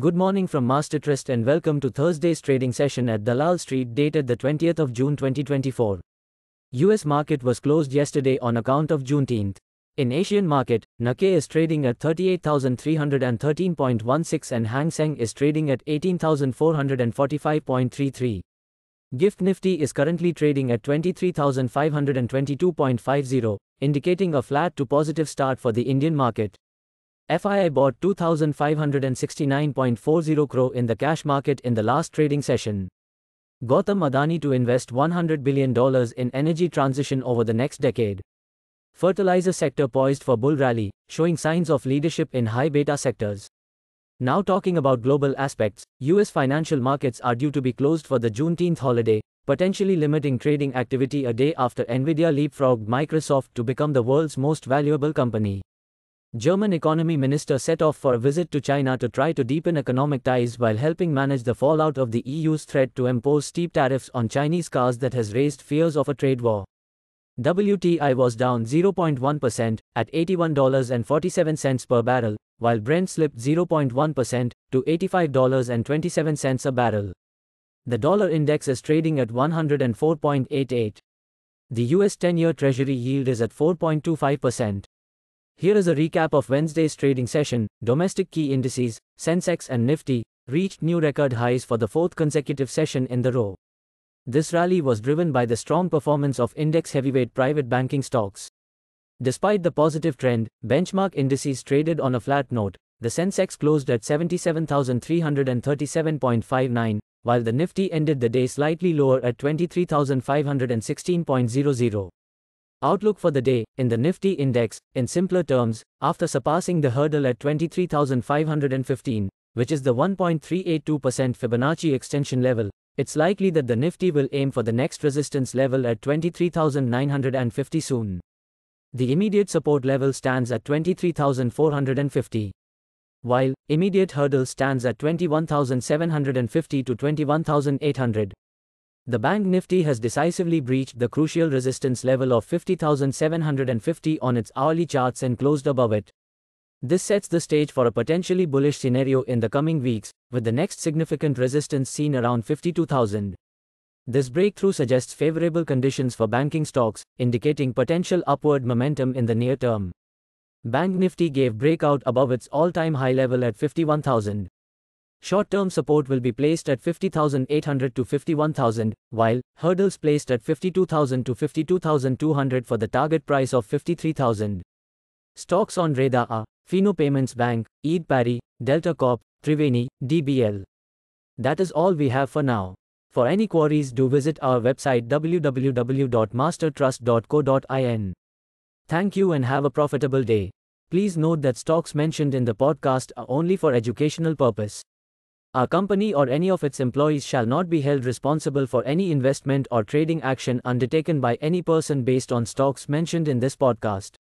Good morning from MasterTrust and welcome to Thursday's trading session at Dalal Street dated the 20th of June 2024. US market was closed yesterday on account of Juneteenth. In Asian market, Nikkei is trading at 38,313.16 and Hang Seng is trading at 18,445.33. Gift Nifty is currently trading at 23,522.50, indicating a flat to positive start for the Indian market. FII bought 2,569.40 crore in the cash market in the last trading session. Gautam Adani to invest $100 billion in energy transition over the next decade. Fertilizer sector poised for bull rally, showing signs of leadership in high beta sectors. Now talking about global aspects, US financial markets are due to be closed for the Juneteenth holiday, potentially limiting trading activity a day after Nvidia leapfrogged Microsoft to become the world's most valuable company. German economy minister set off for a visit to China to try to deepen economic ties while helping manage the fallout of the EU's threat to impose steep tariffs on Chinese cars that has raised fears of a trade war. WTI was down 0.1% at $81.47 per barrel, while Brent slipped 0.1% to $85.27 a barrel. The dollar index is trading at 104.88. The US 10-year treasury yield is at 4.25%. Here is a recap of Wednesday's trading session. Domestic key indices, Sensex and Nifty, reached new record highs for the fourth consecutive session in the row. This rally was driven by the strong performance of index heavyweight private banking stocks. Despite the positive trend, benchmark indices traded on a flat note. The Sensex closed at 77,337.59, while the Nifty ended the day slightly lower at 23,516.00. Outlook for the day, in the Nifty index, in simpler terms, after surpassing the hurdle at 23,515, which is the 1.382% Fibonacci extension level, it's likely that the Nifty will aim for the next resistance level at 23,950 soon. The immediate support level stands at 23,450. While, immediate hurdle stands at 21,750 to 21,800. The bank Nifty has decisively breached the crucial resistance level of 50,750 on its hourly charts and closed above it. This sets the stage for a potentially bullish scenario in the coming weeks, with the next significant resistance seen around 52,000. This breakthrough suggests favorable conditions for banking stocks, indicating potential upward momentum in the near term. Bank Nifty gave breakout above its all-time high level at 51,000, Short-term support will be placed at 50,800 to 51,000, while hurdles placed at 52,000 to 52,200 for the target price of 53,000. Stocks on radar are Fino Payments Bank, Eid Parry, Delta Corp, Triveni, DBL. That is all we have for now. For any queries do visit our website www.mastertrust.co.in. Thank you and have a profitable day. Please note that stocks mentioned in the podcast are only for educational purpose. Our company or any of its employees shall not be held responsible for any investment or trading action undertaken by any person based on stocks mentioned in this podcast.